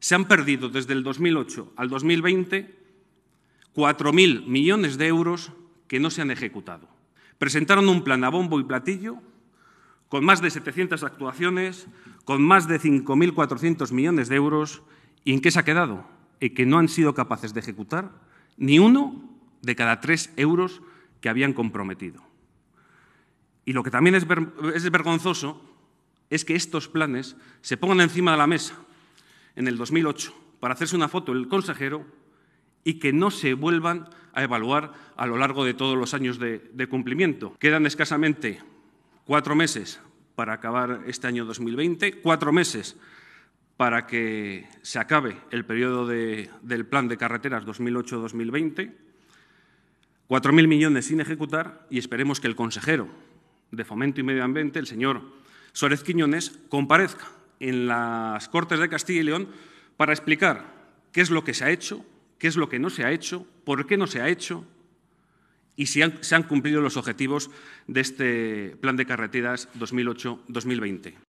Se han perdido desde el 2008 al 2020 4.000 millones de euros que no se han ejecutado. Presentaron un plan a bombo y platillo con más de 700 actuaciones, con más de 5.400 millones de euros, ¿y en qué se ha quedado? En que no han sido capaces de ejecutar ni uno de cada tres euros que habían comprometido. Y lo que también es, es vergonzoso es que estos planes se pongan encima de la mesa en el 2008 para hacerse una foto el consejero y que no se vuelvan a evaluar a lo largo de todos los años de, cumplimiento. Quedan escasamente cuatro meses para acabar este año 2020, cuatro meses para que se acabe el periodo del plan de carreteras 2008-2020, mil millones sin ejecutar y esperemos que el consejero de Fomento y Medio Ambiente, el señor Suárez Quiñones, comparezca en las Cortes de Castilla y León para explicar qué es lo que se ha hecho, qué es lo que no se ha hecho, por qué no se ha hecho y si se han cumplido los objetivos de este Plan de Carreteras 2008-2020.